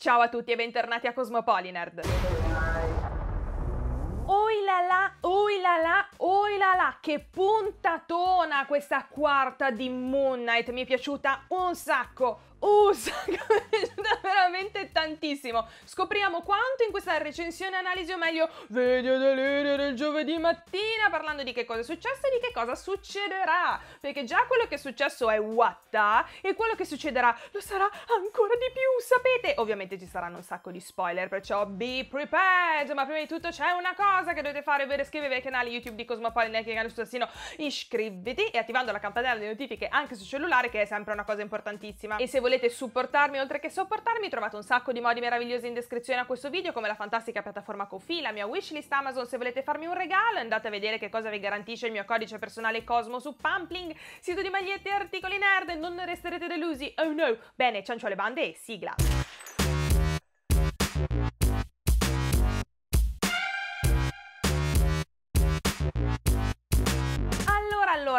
Ciao a tutti e bentornati a Cosmopolinerd. Oilala, oilala, oilala, che puntatona questa quarta di Moon Knight, mi è piaciuta un sacco usa veramente tantissimo. Scopriamo quanto in questa recensione analisi, o meglio, video delirio del giovedì mattina, parlando di che cosa è successo e di che cosa succederà. Perché già quello che è successo è watta e quello che succederà lo sarà ancora di più, sapete? Ovviamente ci saranno un sacco di spoiler, perciò be prepared! Ma prima di tutto c'è una cosa che dovete fare, ovvero iscrivervi ai canali YouTube di Cosmopolitan e al canale Sussino, iscriviti e attivando la campanella delle notifiche anche sul cellulare, che è sempre una cosa importantissima. E se voi volete supportarmi oltre che sopportarmi trovate un sacco di modi meravigliosi in descrizione a questo video come la fantastica piattaforma Kofi, la mia wishlist Amazon se volete farmi un regalo andate a vedere che cosa vi garantisce il mio codice personale Cosmo su Pampling, sito di magliette e articoli nerd non resterete delusi, oh no! Bene, ciancio alle bande e sigla!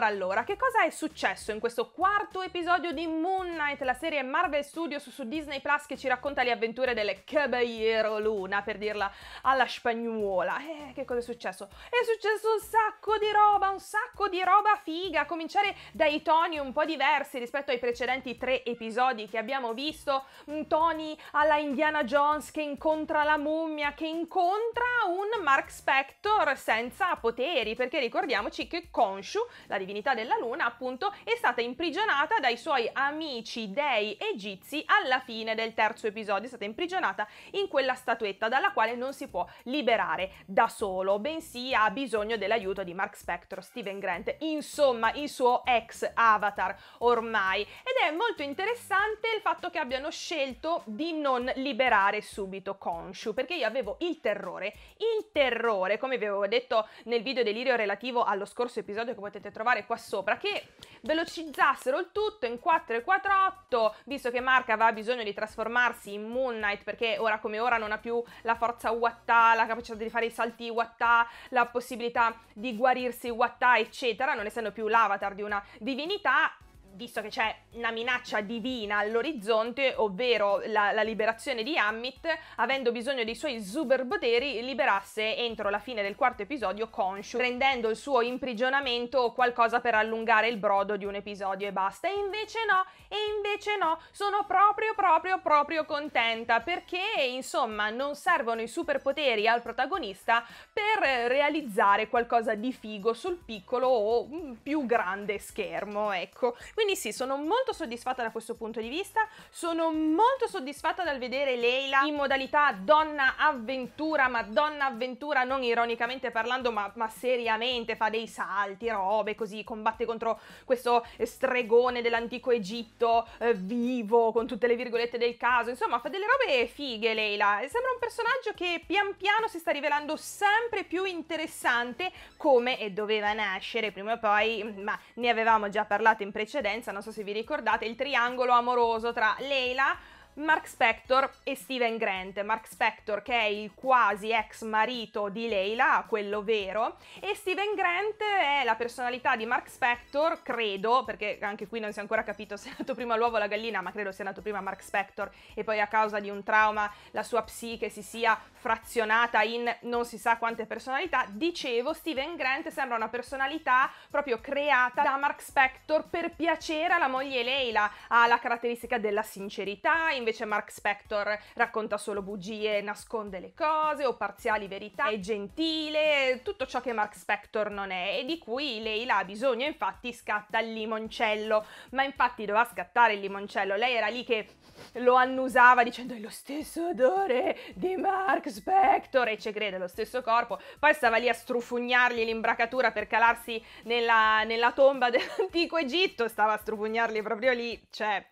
allora, che cosa è successo in questo quarto episodio di Moon Knight, la serie Marvel Studios su Disney Plus che ci racconta le avventure delle Caballero Luna, per dirla alla spagnuola? Eh, che cosa è successo? È successo un sacco di roba, un sacco di roba figa, a cominciare dai toni un po' diversi rispetto ai precedenti tre episodi che abbiamo visto, un Tony alla Indiana Jones che incontra la mummia, che incontra un Mark Spector senza poteri, perché ricordiamoci che Konshu, la divinità prossimità della Luna, appunto, è stata imprigionata dai suoi amici dei egizi alla fine del terzo episodio, è stata imprigionata in quella statuetta dalla quale non si può liberare da solo, bensì ha bisogno dell'aiuto di Mark Spector, Steven Grant, insomma il suo ex avatar ormai. Ed è molto interessante il fatto che abbiano scelto di non liberare subito Konshu, perché io avevo il terrore, il terrore, come vi avevo detto nel video delirio relativo allo scorso episodio che potete trovare fare qua sopra, che velocizzassero il tutto in 4 e 4 visto che Marca aveva bisogno di trasformarsi in Moon Knight perché ora come ora non ha più la forza Wattà, la capacità di fare i salti Wattà, la possibilità di guarirsi Wattà, eccetera, non essendo più l'avatar di una divinità, visto che c'è una minaccia divina all'orizzonte, ovvero la, la, liberazione di Amit, avendo bisogno dei suoi superpoteri, liberasse entro la fine del quarto episodio Konshu, rendendo il suo imprigionamento qualcosa per allungare il brodo di un episodio e basta. E invece no, e invece no, sono proprio proprio proprio contenta perché insomma non servono i superpoteri al protagonista per realizzare qualcosa di figo sul piccolo o più grande schermo, ecco. Quindi quindi sì, sono molto soddisfatta da questo punto di vista, sono molto soddisfatta dal vedere Leila in modalità donna avventura, ma donna avventura non ironicamente parlando, ma, ma seriamente, fa dei salti, robe così, combatte contro questo stregone dell'antico Egitto eh, vivo, con tutte le virgolette del caso, insomma fa delle robe fighe Leila, sembra un personaggio che pian piano si sta rivelando sempre più interessante come e doveva nascere prima o poi, mm, ma ne avevamo già parlato in precedenza, precedenza, non so se vi ricordate, il triangolo amoroso tra Leila, Mark Spector e Steven Grant. Mark Spector che è il quasi ex marito di Leila, quello vero, e Steven Grant è la personalità di Mark Spector, credo, perché anche qui non si è ancora capito se è nato prima l'uovo o la gallina, ma credo sia nato prima Mark Spector e poi a causa di un trauma la sua psiche si sia frazionata in non si sa quante personalità. Dicevo, Steven Grant sembra una personalità proprio creata da Mark Spector per piacere alla moglie Leila, ha la caratteristica della sincerità, invece invece Mark Spector racconta solo bugie, nasconde le cose o parziali verità, è gentile, tutto ciò che Mark Spector non è e di cui Leila ha bisogno, infatti scatta il limoncello, ma infatti doveva scattare il limoncello, lei era lì che lo annusava dicendo è lo stesso odore di Mark Spector e ci crede lo stesso corpo, poi stava lì a strufugnargli l'imbracatura per calarsi nella, nella tomba dell'antico Egitto, stava a strufugnarli proprio lì, cioè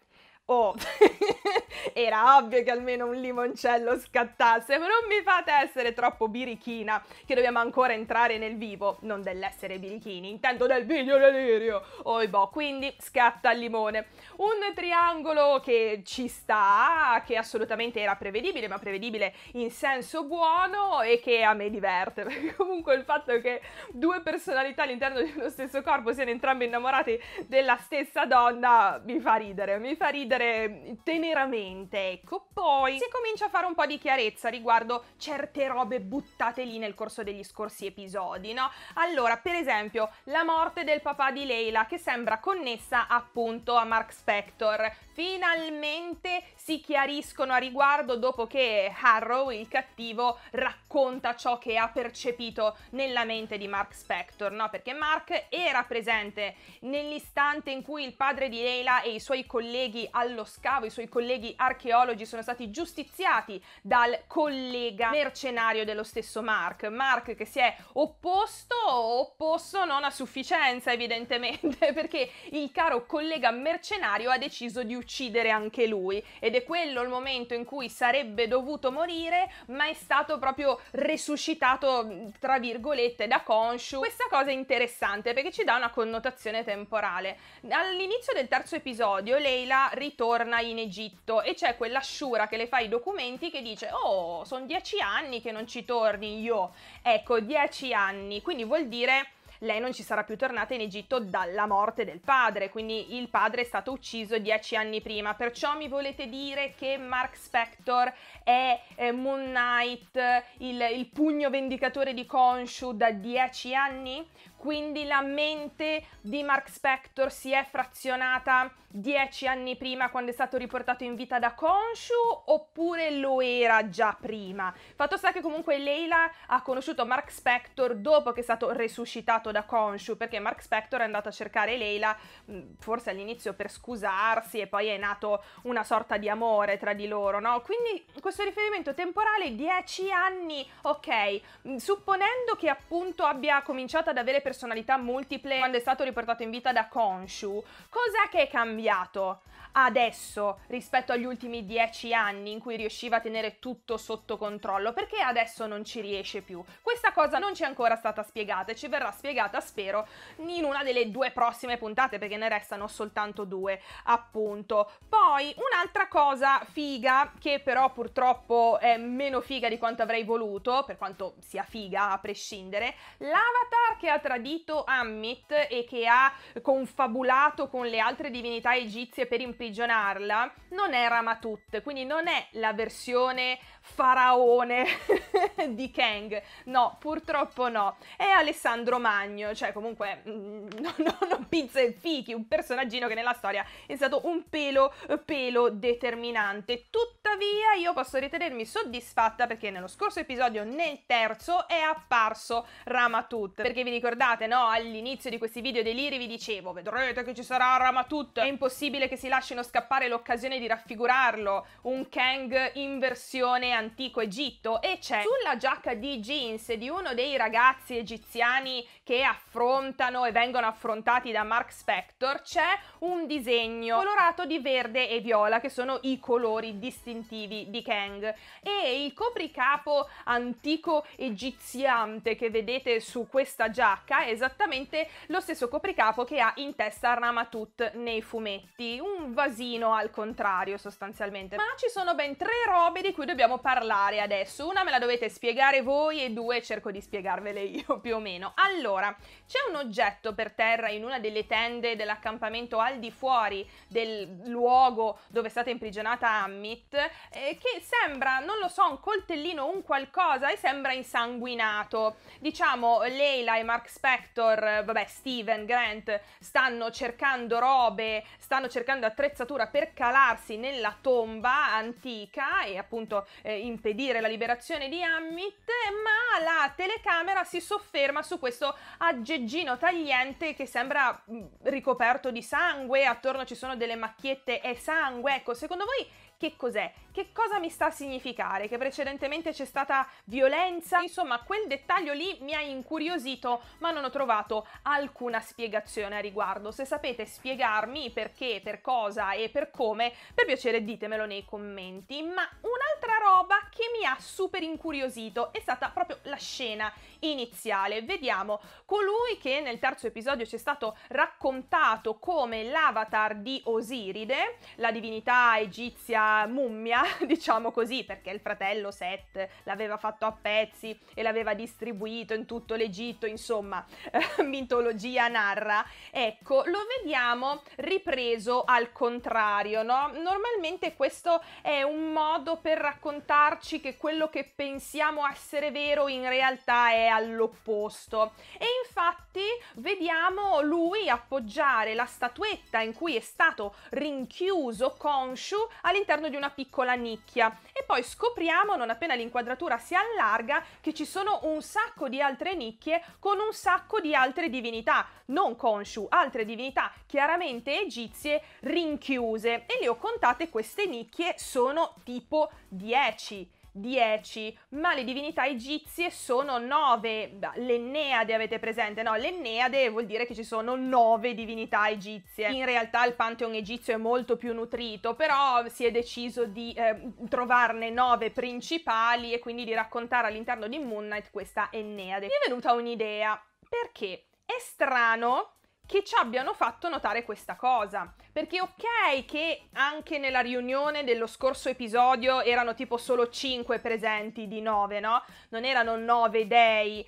Oh, era ovvio che almeno un limoncello scattasse, ma non mi fate essere troppo birichina, che dobbiamo ancora entrare nel vivo, non dell'essere birichini, intendo del video delirio. Oh, boh, quindi scatta il limone. Un triangolo che ci sta, che assolutamente era prevedibile, ma prevedibile in senso buono e che a me diverte, perché comunque il fatto che due personalità all'interno di uno stesso corpo siano entrambe innamorate della stessa donna mi fa ridere, mi fa ridere prendere mm, teneramente, ecco. Poi si comincia a fare un po' di chiarezza riguardo certe robe buttate lì nel corso degli scorsi episodi, no? Allora, per esempio, la morte del papà di Leila che sembra connessa appunto a Mark Spector. Finalmente si chiariscono a riguardo dopo che Harrow, il cattivo, racconta ciò che ha percepito nella mente di Mark Spector, no? Perché Mark era presente nell'istante in cui il padre di Leila e i suoi colleghi al allo scavo, i suoi colleghi archeologi sono stati giustiziati dal collega mercenario dello stesso Mark. Mark che si è opposto, opposto non a sufficienza evidentemente, perché il caro collega mercenario ha deciso di uccidere anche lui ed è quello il momento in cui sarebbe dovuto morire, ma è stato proprio resuscitato tra virgolette da Consciu. Questa cosa è interessante perché ci dà una connotazione temporale. All'inizio del terzo episodio Leila ritorna ritorna in Egitto e c'è quell'asciura che le fa i documenti che dice oh sono dieci anni che non ci torni io ecco dieci anni quindi vuol dire lei non ci sarà più tornata in Egitto dalla morte del padre, quindi il padre è stato ucciso dieci anni prima. Perciò mi volete dire che Mark Spector è eh, Moon Knight, il, il, pugno vendicatore di Khonshu da dieci anni? quindi la mente di Mark Spector si è frazionata dieci anni prima quando è stato riportato in vita da Konshu oppure lo era già prima? Fatto sta che comunque Leila ha conosciuto Mark Spector dopo che è stato resuscitato da Konshu perché Mark Spector è andato a cercare Leila mm, forse all'inizio per scusarsi e poi è nato una sorta di amore tra di loro, no? Quindi questo riferimento temporale dieci anni, ok, mm, supponendo che appunto abbia cominciato ad avere persone personalità multiple quando è stato riportato in vita da Konshu, cos'è che è cambiato? adesso rispetto agli ultimi dieci anni in cui riusciva a tenere tutto sotto controllo? Perché adesso non ci riesce più? Questa cosa non ci è ancora stata spiegata e ci verrà spiegata, spero, in una delle due prossime puntate, perché ne restano soltanto due, appunto. Poi un'altra cosa figa, che però purtroppo è meno figa di quanto avrei voluto, per quanto sia figa a prescindere, l'avatar che ha tradito Amit e che ha confabulato con le altre divinità egizie per imprimere imprigionarla non è Ramatut, quindi non è la versione faraone di Kang, no, purtroppo no, è Alessandro Magno, cioè comunque non mm, no, no, pizza e fichi, un personaggino che nella storia è stato un pelo pelo determinante, tuttavia io posso ritenermi soddisfatta perché nello scorso episodio, nel terzo, è apparso Ramatut, perché vi ricordate, no, all'inizio di questi video deliri vi dicevo, vedrete che ci sarà Ramatut, è impossibile che si lasci lasciano scappare l'occasione di raffigurarlo, un Kang in versione antico Egitto e c'è sulla giacca di jeans di uno dei ragazzi egiziani che affrontano e vengono affrontati da Mark Spector, c'è un disegno colorato di verde e viola che sono i colori distintivi di Kang e il copricapo antico egiziante che vedete su questa giacca è esattamente lo stesso copricapo che ha in testa Ramatut nei fumetti, un vasino al contrario sostanzialmente. Ma ci sono ben tre robe di cui dobbiamo parlare adesso, una me la dovete spiegare voi e due cerco di spiegarvele io più o meno. Allora, allora, c'è un oggetto per terra in una delle tende dell'accampamento al di fuori del luogo dove è stata imprigionata Amit eh, che sembra, non lo so, un coltellino, un qualcosa e sembra insanguinato. Diciamo, Leila e Mark Spector, eh, vabbè, Steven, Grant, stanno cercando robe, stanno cercando attrezzatura per calarsi nella tomba antica e appunto eh, impedire la liberazione di Amit, ma la telecamera si sofferma su questo a Tagliente che sembra ricoperto di sangue, attorno ci sono delle macchiette e sangue. Ecco, secondo voi che cos'è, che cosa mi sta a significare, che precedentemente c'è stata violenza, insomma quel dettaglio lì mi ha incuriosito ma non ho trovato alcuna spiegazione a riguardo. Se sapete spiegarmi perché, per cosa e per come, per piacere ditemelo nei commenti, ma un'altra roba che mi ha super incuriosito è stata proprio la scena iniziale. Vediamo colui che nel terzo episodio ci è stato raccontato come l'avatar di Osiride, la divinità egizia mummia, diciamo così, perché il fratello Seth l'aveva fatto a pezzi e l'aveva distribuito in tutto l'Egitto, insomma, mitologia narra. Ecco, lo vediamo ripreso al contrario, no? Normalmente questo è un modo per raccontarci che quello che pensiamo essere vero in realtà è all'opposto. E infatti vediamo lui appoggiare la statuetta in cui è stato rinchiuso Konshu all'interno all'interno di una piccola nicchia e poi scopriamo non appena l'inquadratura si allarga che ci sono un sacco di altre nicchie con un sacco di altre divinità non Khonshu, altre divinità chiaramente egizie rinchiuse e le ho contate queste nicchie sono tipo 10 10, ma le divinità egizie sono 9. L'Enneade avete presente? No, l'Enneade vuol dire che ci sono 9 divinità egizie. In realtà il pantheon egizio è molto più nutrito, però si è deciso di eh, trovarne 9 principali e quindi di raccontare all'interno di Moon Knight questa Enneade. Mi è venuta un'idea, perché è strano che ci abbiano fatto notare questa cosa. Perché ok che anche nella riunione dello scorso episodio erano tipo solo 5 presenti di 9, no? Non erano 9 dei,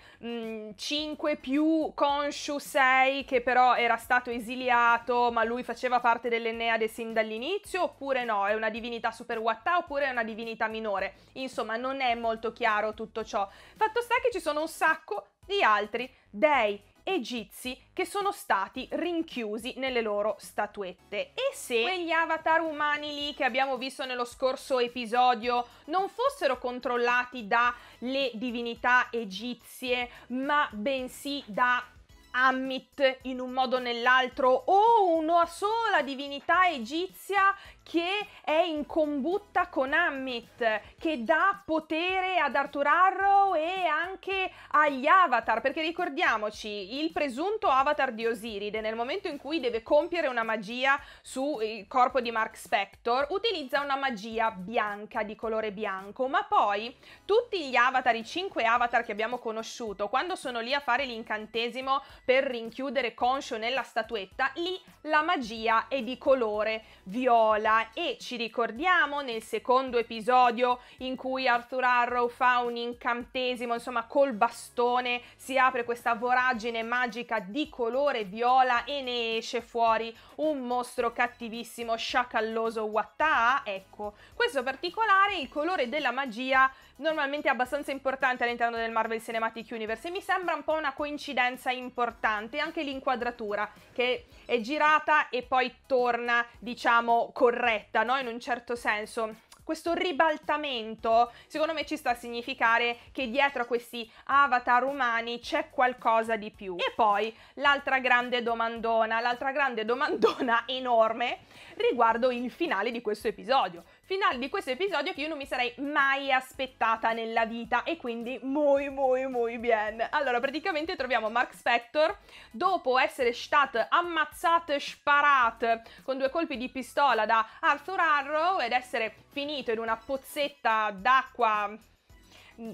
5 mm, più Consciu 6 che però era stato esiliato ma lui faceva parte dell'Eneade sin dall'inizio oppure no? È una divinità super wattà oppure è una divinità minore? Insomma non è molto chiaro tutto ciò. Fatto sta che ci sono un sacco di altri dei egizi che sono stati rinchiusi nelle loro statuette. E se quegli avatar umani lì che abbiamo visto nello scorso episodio non fossero controllati dalle divinità egizie, ma bensì da Amit in un modo o nell'altro o una sola divinità egizia che è in combutta con Amit, che dà potere ad Arthur Arrow e anche agli avatar, perché ricordiamoci, il presunto avatar di Osiride nel momento in cui deve compiere una magia sul corpo di Mark Spector, utilizza una magia bianca, di colore bianco, ma poi tutti gli avatar, i cinque avatar che abbiamo conosciuto, quando sono lì a fare l'incantesimo per rinchiudere Conscio nella statuetta, lì la magia è di colore viola e ci ricordiamo nel secondo episodio in cui Arthur Arrow fa un incantesimo, insomma col bastone si apre questa voragine magica di colore viola e ne esce fuori un mostro cattivissimo, sciacalloso Wattaa, ecco. Questo particolare, il colore della magia normalmente è abbastanza importante all'interno del Marvel Cinematic Universe e mi sembra un po' una coincidenza importante importante anche l'inquadratura che è girata e poi torna, diciamo, corretta, no? In un certo senso questo ribaltamento secondo me ci sta a significare che dietro a questi avatar umani c'è qualcosa di più. E poi l'altra grande domandona, l'altra grande domandona enorme riguardo il finale di questo episodio, finale di questo episodio che io non mi sarei mai aspettata nella vita e quindi muy muy muy bien. Allora, praticamente troviamo Mark Spector dopo essere stat ammazzato e sparato con due colpi di pistola da Arthur Arrow ed essere finito in una pozzetta d'acqua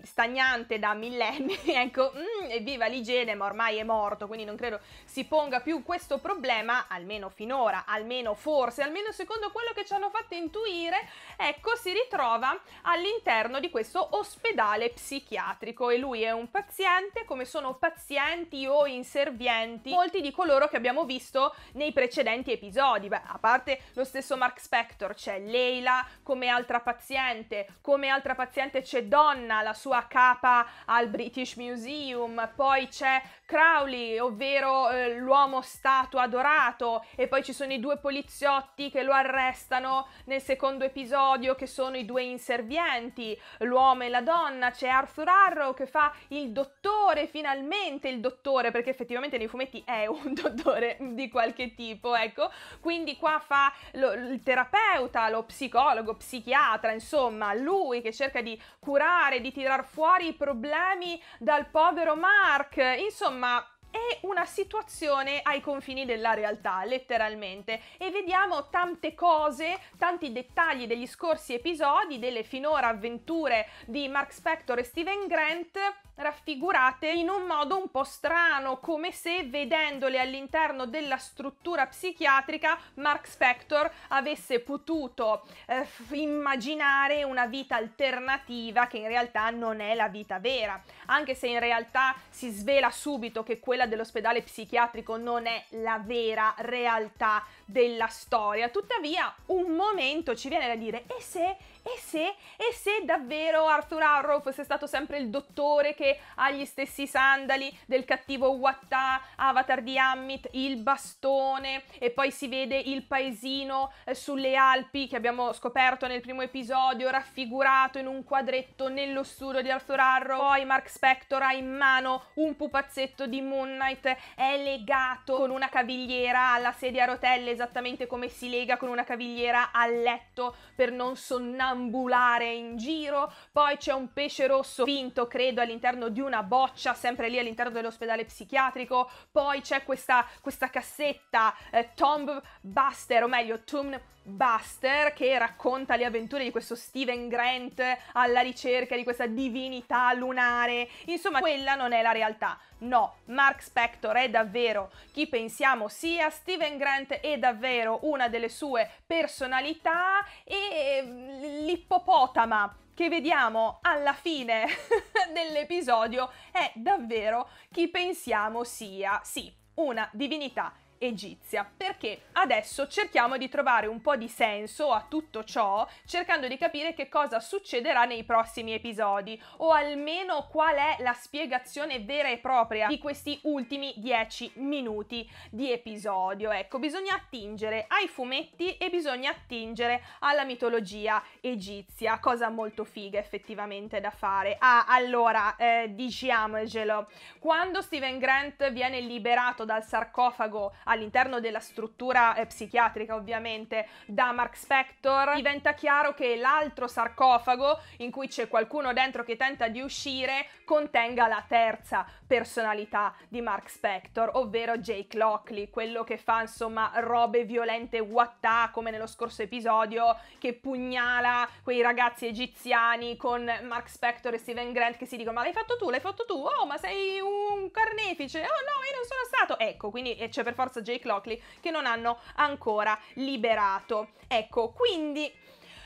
stagnante da millenni, ecco, mm, evviva l'igiene, ma ormai è morto, quindi non credo si ponga più questo problema, almeno finora, almeno forse, almeno secondo quello che ci hanno fatto intuire, ecco, si ritrova all'interno di questo ospedale psichiatrico e lui è un paziente, come sono pazienti o inservienti molti di coloro che abbiamo visto nei precedenti episodi, Beh, a parte lo stesso Mark Spector, c'è Leila come altra paziente, come altra paziente c'è Donna, la sua capa al British Museum, poi c'è Crowley, ovvero eh, l'uomo stato adorato, e poi ci sono i due poliziotti che lo arrestano nel secondo episodio, che sono i due inservienti, l'uomo e la donna, c'è Arthur Harrow che fa il dottore, finalmente il dottore, perché effettivamente nei fumetti è un dottore di qualche tipo, ecco, quindi qua fa lo, il terapeuta, lo psicologo, psichiatra, insomma, lui che cerca di curare, di tirare tirar fuori i problemi dal povero Mark. Insomma, è una situazione ai confini della realtà, letteralmente, e vediamo tante cose, tanti dettagli degli scorsi episodi, delle finora avventure di Mark Spector e Steven Grant raffigurate in un modo un po' strano, come se vedendole all'interno della struttura psichiatrica Mark Spector avesse potuto eh, immaginare una vita alternativa che in realtà non è la vita vera, anche se in realtà si svela subito che quella quella dell'ospedale psichiatrico non è la vera realtà della storia. Tuttavia, un momento ci viene da dire, e eh se e se, e se davvero Arthur Harrow fosse stato sempre il dottore che ha gli stessi sandali del cattivo Wattà, avatar di Amit, il bastone e poi si vede il paesino eh, sulle Alpi che abbiamo scoperto nel primo episodio raffigurato in un quadretto nello studio di Arthur Harrow. Poi Mark Spector ha in mano un pupazzetto di Moon Knight, è legato con una cavigliera alla sedia a rotelle esattamente come si lega con una cavigliera al letto per non sonnare deambulare in giro, poi c'è un pesce rosso finto, credo, all'interno di una boccia, sempre lì all'interno dell'ospedale psichiatrico, poi c'è questa, questa cassetta eh, Tomb Buster, o meglio Tomb Buster che racconta le avventure di questo Steven Grant alla ricerca di questa divinità lunare. Insomma, quella non è la realtà. No, Mark Spector è davvero chi pensiamo sia, Steven Grant è davvero una delle sue personalità e mm, l'ippopotama che vediamo alla fine dell'episodio è davvero chi pensiamo sia, sì, una divinità egizia, perché adesso cerchiamo di trovare un po' di senso a tutto ciò, cercando di capire che cosa succederà nei prossimi episodi, o almeno qual è la spiegazione vera e propria di questi ultimi dieci minuti di episodio. Ecco, bisogna attingere ai fumetti e bisogna attingere alla mitologia egizia, cosa molto figa effettivamente da fare. Ah, allora, eh, diciamocelo, quando Steven Grant viene liberato dal sarcofago a all'interno della struttura eh, psichiatrica ovviamente da Mark Spector, diventa chiaro che l'altro sarcofago in cui c'è qualcuno dentro che tenta di uscire contenga la terza personalità di Mark Spector, ovvero Jake Lockley, quello che fa insomma robe violente wattà come nello scorso episodio che pugnala quei ragazzi egiziani con Mark Spector e Steven Grant che si dicono ma l'hai fatto tu, l'hai fatto tu, oh ma sei un carnefice, oh no io non sono stato, ecco quindi eh, c'è per forza Edwards, Jake Lockley, che non hanno ancora liberato. Ecco, quindi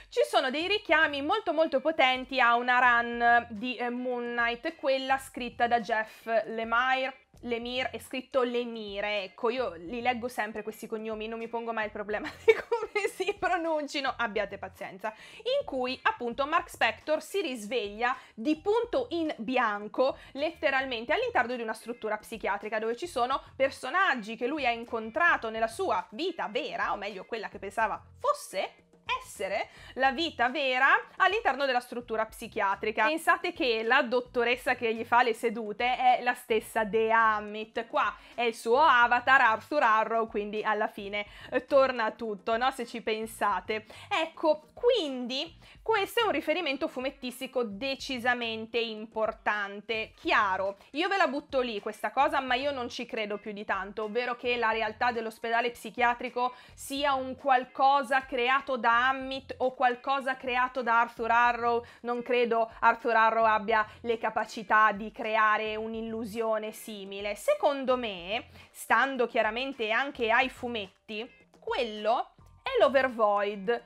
ci sono dei richiami molto molto potenti a una run di eh, Moon Knight, quella scritta da Jeff Lemire Lemir, è scritto Lemire, ecco, io li leggo sempre questi cognomi, non mi pongo mai il problema di come si pronuncino, abbiate pazienza, in cui appunto Mark Spector si risveglia di punto in bianco, letteralmente all'interno di una struttura psichiatrica dove ci sono personaggi che lui ha incontrato nella sua vita vera, o meglio quella che pensava fosse, essere la vita vera all'interno della struttura psichiatrica. Pensate che la dottoressa che gli fa le sedute è la stessa De Amit, qua è il suo avatar Arthur Arrow, quindi alla fine eh, torna tutto, no? Se ci pensate. Ecco, quindi questo è un riferimento fumettistico decisamente importante. Chiaro, io ve la butto lì questa cosa, ma io non ci credo più di tanto, ovvero che la realtà dell'ospedale psichiatrico sia un qualcosa creato da Amit Summit o qualcosa creato da Arthur Arrow, non credo Arthur Arrow abbia le capacità di creare un'illusione simile. Secondo me, stando chiaramente anche ai fumetti, quello è l'overvoid,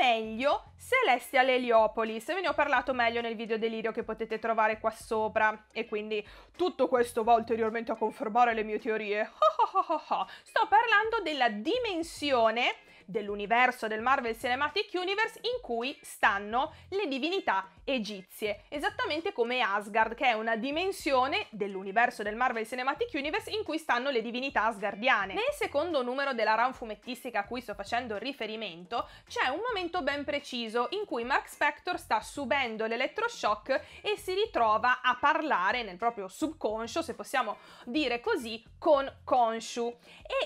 meglio Celestial Heliopolis. Ve ne ho parlato meglio nel video delirio che potete trovare qua sopra e quindi tutto questo va ulteriormente a confermare le mie teorie. Sto parlando della dimensione dell'universo del Marvel Cinematic Universe in cui stanno le divinità egizie, esattamente come Asgard, che è una dimensione dell'universo del Marvel Cinematic Universe in cui stanno le divinità asgardiane. Nel secondo numero della RAM fumettistica a cui sto facendo riferimento c'è un momento momento ben preciso in cui Mark Spector sta subendo l'elettroshock e si ritrova a parlare nel proprio subconscio, se possiamo dire così, con Konshu.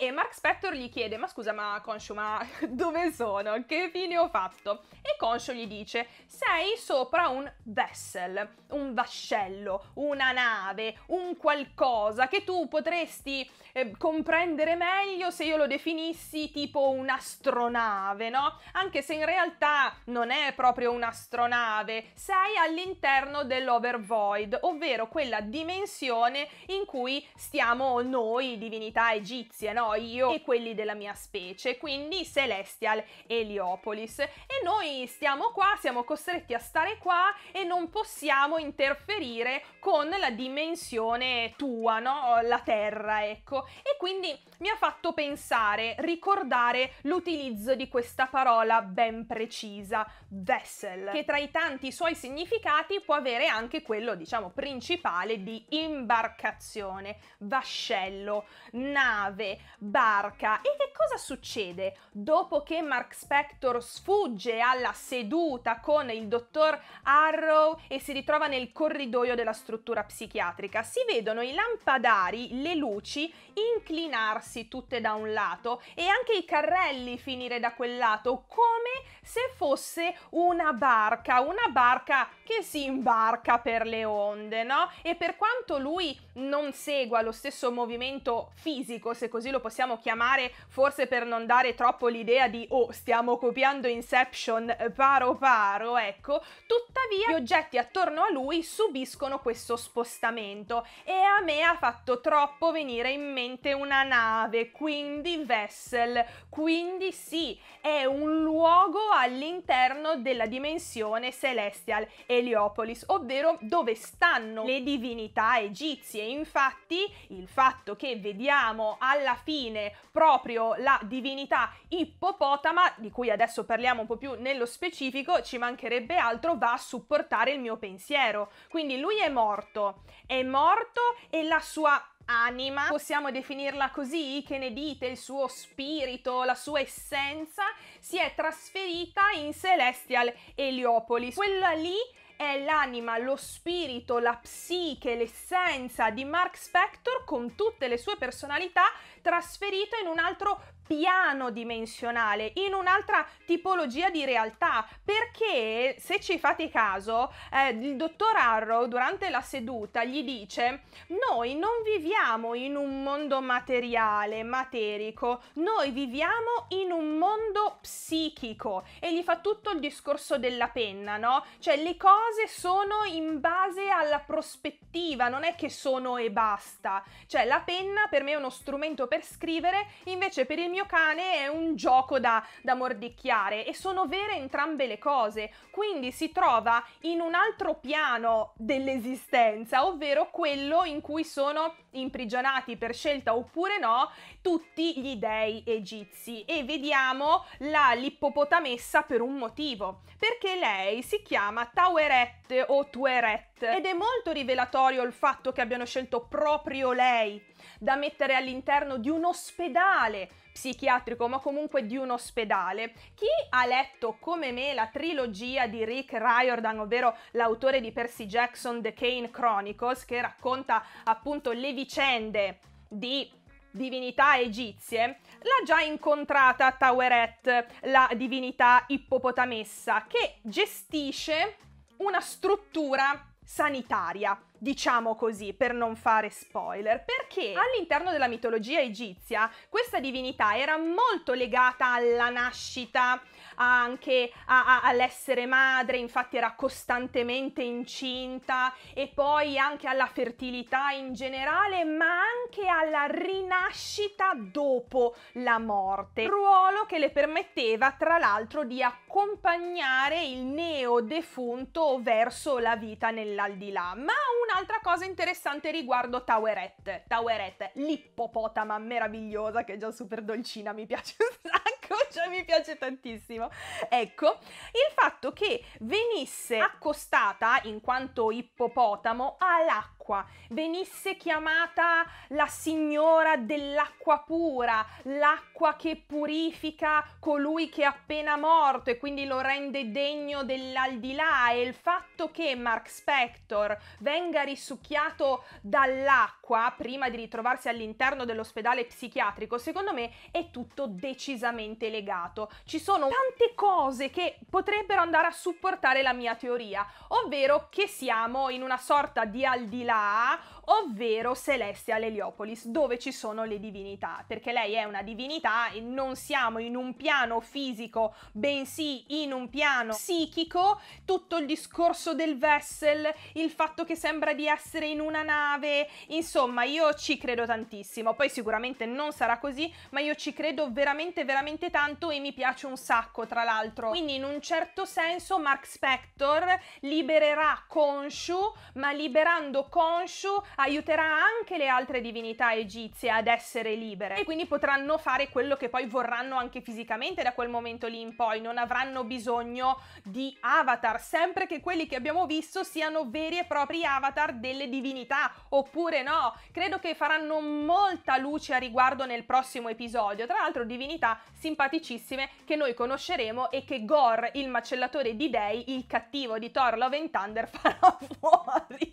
E Mark Spector gli chiede, ma scusa, ma Konshu, ma dove sono? Che fine ho fatto? E Konshu gli dice, sei sopra un vessel, un vascello, una nave, un qualcosa che tu potresti eh, comprendere meglio se io lo definissi tipo un'astronave, no? Anche se in in realtà non è proprio un'astronave, sei all'interno dell'overvoid, ovvero quella dimensione in cui stiamo noi, divinità egizie, no? Io e quelli della mia specie, quindi Celestial Heliopolis. E noi stiamo qua, siamo costretti a stare qua e non possiamo interferire con la dimensione tua, no? La Terra, ecco. E quindi mi ha fatto pensare, ricordare l'utilizzo di questa parola ben ben precisa, vessel, che tra i tanti suoi significati può avere anche quello, diciamo, principale di imbarcazione, vascello, nave, barca. E che cosa succede? Dopo che Mark Spector sfugge alla seduta con il dottor Arrow e si ritrova nel corridoio della struttura psichiatrica, si vedono i lampadari, le luci inclinarsi tutte da un lato e anche i carrelli finire da quel lato, come se fosse una barca, una barca che si imbarca per le onde, no? E per quanto lui non segua lo stesso movimento fisico, se così lo possiamo chiamare, forse per non dare troppo l'idea di oh, stiamo copiando Inception eh, paro paro, ecco, tuttavia gli oggetti attorno a lui subiscono questo spostamento e a me ha fatto troppo venire in mente una nave, quindi vessel, quindi sì, è un luogo luogo all'interno della dimensione Celestial Heliopolis, ovvero dove stanno le divinità egizie. Infatti il fatto che vediamo alla fine proprio la divinità ippopotama, di cui adesso parliamo un po' più nello specifico, ci mancherebbe altro, va a supportare il mio pensiero. Quindi lui è morto, è morto e la sua anima, possiamo definirla così, che ne dite, il suo spirito, la sua essenza, si è trasferita in Celestial Heliopolis. Quella lì è l'anima, lo spirito, la psiche, l'essenza di Mark Spector con tutte le sue personalità trasferito in un altro piano dimensionale, in un'altra tipologia di realtà, perché se ci fate caso, eh, il dottor Arrow durante la seduta gli dice noi non viviamo in un mondo materiale, materico, noi viviamo in un mondo psichico e gli fa tutto il discorso della penna, no? Cioè le cose sono in base alla prospettiva, non è che sono e basta, cioè la penna per me è uno strumento per scrivere, invece per il mio cane è un gioco da, da mordicchiare e sono vere entrambe le cose, quindi si trova in un altro piano dell'esistenza, ovvero quello in cui sono imprigionati per scelta oppure no tutti gli dei egizi e vediamo la lippopotamessa per un motivo, perché lei si chiama Taueret o Tueret ed è molto rivelatorio il fatto che abbiano scelto proprio lei da mettere all'interno di un ospedale psichiatrico, ma comunque di un ospedale. Chi ha letto come me la trilogia di Rick Riordan, ovvero l'autore di Percy Jackson The Kane Chronicles, che racconta appunto le vicende di divinità egizie, l'ha già incontrata Taweret, la divinità ippopotamessa, che gestisce una struttura sanitaria, diciamo così, per non fare spoiler, perché all'interno della mitologia egizia questa divinità era molto legata alla nascita, anche a, a, all'essere madre, infatti era costantemente incinta e poi anche alla fertilità in generale, ma anche anche alla rinascita dopo la morte, ruolo che le permetteva tra l'altro di accompagnare il neo defunto verso la vita nell'aldilà. Ma un'altra cosa interessante riguardo Towerette, Towerette, l'ippopotama meravigliosa che è già super dolcina, mi piace un sacco, cioè mi piace tantissimo. Ecco, il fatto che venisse accostata in quanto ippopotamo all'acqua dell'acqua, venisse chiamata la signora dell'acqua pura, l'acqua che purifica colui che è appena morto e quindi lo rende degno dell'aldilà e il fatto che Mark Spector venga risucchiato dall'acqua prima di ritrovarsi all'interno dell'ospedale psichiatrico, secondo me è tutto decisamente legato. Ci sono tante cose che potrebbero andare a supportare la mia teoria, ovvero che siamo in una sorta di aldilà า ovvero Celestia Leliopolis, dove ci sono le divinità, perché lei è una divinità e non siamo in un piano fisico, bensì in un piano psichico, tutto il discorso del vessel, il fatto che sembra di essere in una nave, insomma io ci credo tantissimo, poi sicuramente non sarà così, ma io ci credo veramente veramente tanto e mi piace un sacco tra l'altro, quindi in un certo senso Mark Spector libererà Konshu, ma liberando Konshu aiuterà anche le altre divinità egizie ad essere libere e quindi potranno fare quello che poi vorranno anche fisicamente da quel momento lì in poi, non avranno bisogno di avatar, sempre che quelli che abbiamo visto siano veri e propri avatar delle divinità, oppure no. Credo che faranno molta luce a riguardo nel prossimo episodio, tra l'altro divinità simpaticissime che noi conosceremo e che Gor, il macellatore di dei, il cattivo di Thor Love and Thunder, farà fuori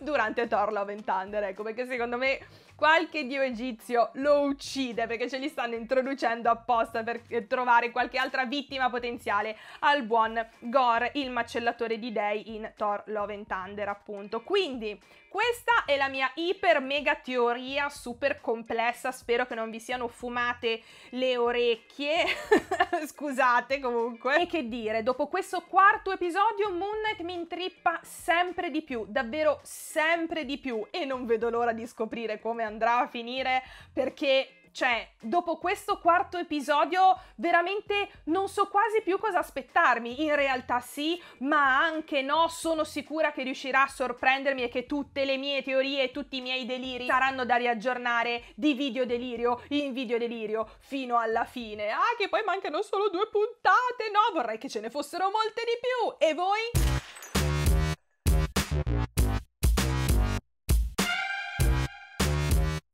durante Thor Orlo Ventandere, ecco, perché secondo me qualche dio egizio lo uccide perché ce li stanno introducendo apposta per eh, trovare qualche altra vittima potenziale al buon Gore, il macellatore di dei in Thor Love and Thunder, appunto. Quindi, questa è la mia iper mega teoria super complessa, spero che non vi siano fumate le orecchie, scusate comunque. E che dire, dopo questo quarto episodio Moon Knight mi intrippa sempre di più, davvero sempre di più e non vedo l'ora di scoprire come andrà a finire perché cioè, dopo questo quarto episodio veramente non so quasi più cosa aspettarmi. In realtà sì, ma anche no, sono sicura che riuscirà a sorprendermi e che tutte le mie teorie e tutti i miei deliri saranno da riaggiornare di video delirio in video delirio fino alla fine. Ah, che poi mancano solo due puntate, no? Vorrei che ce ne fossero molte di più. E voi?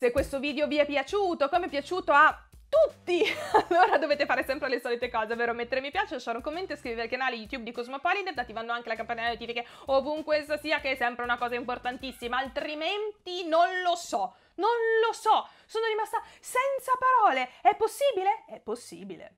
Se questo video vi è piaciuto, come è piaciuto a tutti! Allora dovete fare sempre le solite cose, ovvero mettere mi piace, lasciare un commento, iscrivervi al canale YouTube di Cosmopolitan, attivando anche la campanella delle notifiche ovunque essa sia, che è sempre una cosa importantissima, altrimenti non lo so, non lo so, sono rimasta senza parole, è possibile? È possibile.